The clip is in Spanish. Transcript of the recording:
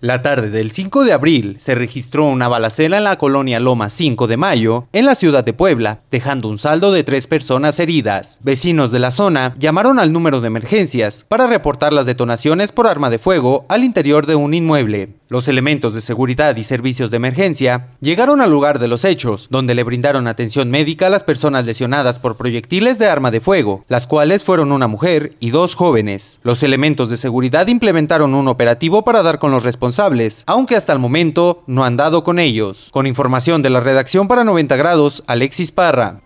La tarde del 5 de abril se registró una balacera en la colonia Loma 5 de Mayo, en la ciudad de Puebla, dejando un saldo de tres personas heridas. Vecinos de la zona llamaron al número de emergencias para reportar las detonaciones por arma de fuego al interior de un inmueble. Los elementos de seguridad y servicios de emergencia llegaron al lugar de los hechos, donde le brindaron atención médica a las personas lesionadas por proyectiles de arma de fuego, las cuales fueron una mujer y dos jóvenes. Los elementos de seguridad implementaron un operativo para dar con los responsables, aunque hasta el momento no han dado con ellos. Con información de la redacción para 90 grados, Alexis Parra.